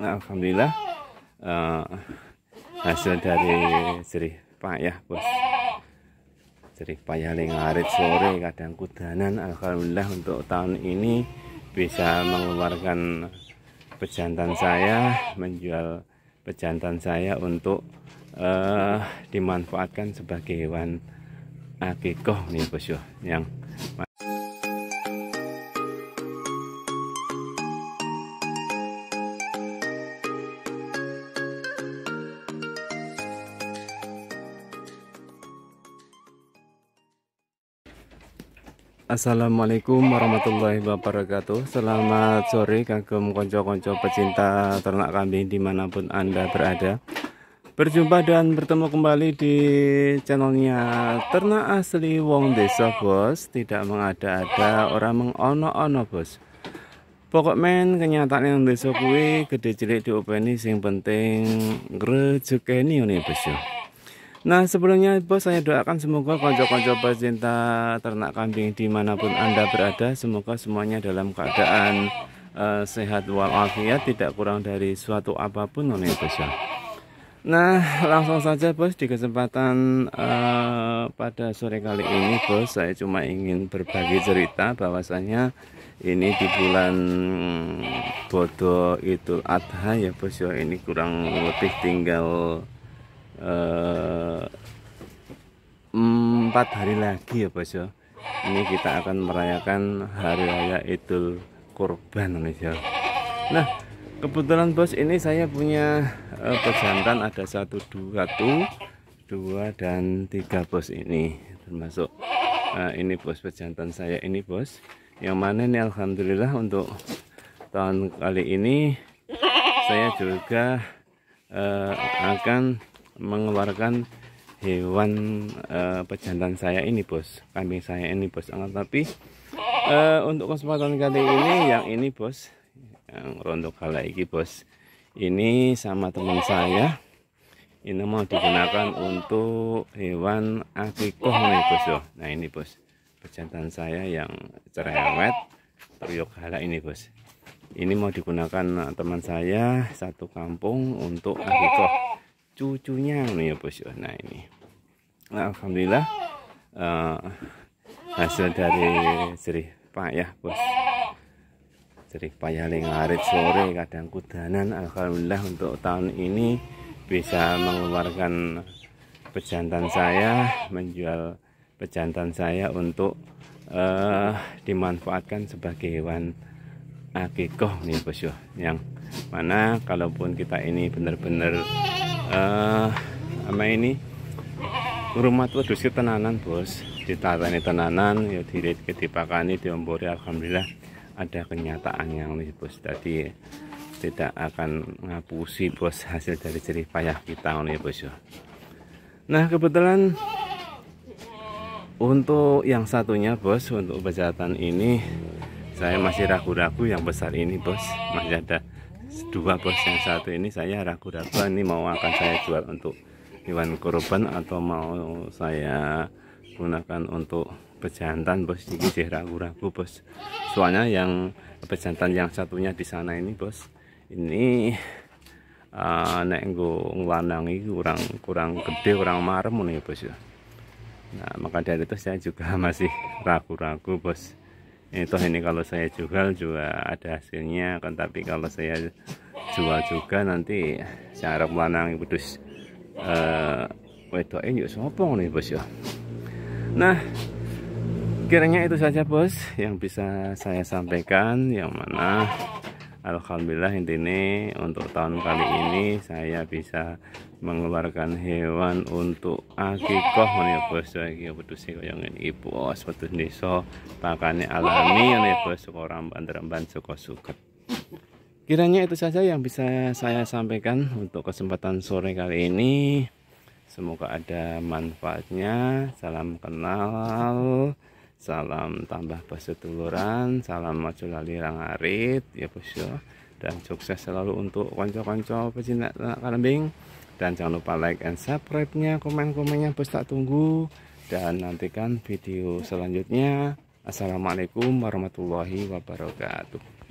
Alhamdulillah uh, hasil dari jerih payah bos jerih payah lingarit sore kadang kudanan Alhamdulillah untuk tahun ini bisa mengeluarkan pejantan saya menjual pejantan saya untuk uh, dimanfaatkan sebagai hewan akikoh nih bos yang Assalamualaikum warahmatullahi wabarakatuh Selamat sore kagum konco-konco pecinta ternak kambing dimanapun anda berada Berjumpa dan bertemu kembali di channelnya Ternak Asli Wong Desa Bos Tidak mengada-ada orang mengono-ono bos Pokok men kenyataan yang desa kuwi gede cilik diopeni sing penting grejekeni ini bos yo. Nah sebelumnya bos saya doakan semoga konco-konco pecinta ternak kambing dimanapun anda berada Semoga semuanya dalam keadaan uh, sehat walafiat tidak kurang dari suatu apapun oleh bos ya Nah langsung saja bos di kesempatan uh, pada sore kali ini bos saya cuma ingin berbagi cerita bahwasanya ini di bulan bodoh itu Adha ya bos ya ini kurang lebih tinggal Eh, empat hari lagi ya bos ya ini kita akan merayakan hari raya idul kurban bos ya nah kebetulan bos ini saya punya eh, pejantan ada satu dua satu dua dan tiga bos ini termasuk eh, ini bos pejantan saya ini bos yang mana ini alhamdulillah untuk tahun kali ini saya juga eh, akan mengeluarkan hewan uh, pejantan saya ini bos kambing saya ini bos nah, tapi uh, untuk kesempatan kali ini yang ini bos yang rontok kala ini bos ini sama teman saya ini mau digunakan untuk hewan akikoh nih bos yo. nah ini bos pejantan saya yang cerewet teriok kala ini bos ini mau digunakan teman saya satu kampung untuk akikoh cucunya nih anu ya bos nah ini nah, alhamdulillah uh, hasil dari jerih payah bos jerih payah lengarit sore kadang kudanan alhamdulillah untuk tahun ini bisa mengeluarkan pejantan saya menjual pejantan saya untuk uh, dimanfaatkan sebagai hewan akikoh nih bos yang mana kalaupun kita ini benar-benar Eh, ama ini rumah tuh dusi tenanan bos ditatani tenanan ya dilitki dipakani diombori alhamdulillah ada kenyataan yang nih bos tadi tidak akan ngapusi bos hasil dari jerih payah kita nih bos ya nah kebetulan untuk yang satunya bos untuk bejatan ini saya masih ragu-ragu yang besar ini bos masih ada dua bos yang satu ini saya ragu-ragu ah, ini mau akan saya jual untuk hewan korban atau mau saya gunakan untuk pejantan bos ini sih ragu-ragu bos soalnya yang pejantan yang satunya di sana ini bos ini uh, nek nggo kurang kurang gede kurang marem nih ya, bos ya nah maka dari itu saya juga masih ragu-ragu bos itu eh, ini kalau saya jual juga ada hasilnya kan tapi kalau saya jual juga nanti saya harap lanang putus eh wedok yuk sopong nih bos ya nah kiranya itu saja bos yang bisa saya sampaikan yang mana Alhamdulillah intinya untuk tahun kali ini saya bisa mengeluarkan hewan untuk akikoh ya bos betul sih kaya ngene ibu. bos nih so pakannya alami ya bos suka ramban-ramban suka suket kiranya itu saja yang bisa saya sampaikan untuk kesempatan sore kali ini semoga ada manfaatnya salam kenal salam tambah baso salam maju lali rangarit ya bosyo dan sukses selalu untuk konco-konco pecinta ternak kambing dan jangan lupa like and subscribe nya komen-komennya bos tak tunggu dan nantikan video selanjutnya assalamualaikum warahmatullahi wabarakatuh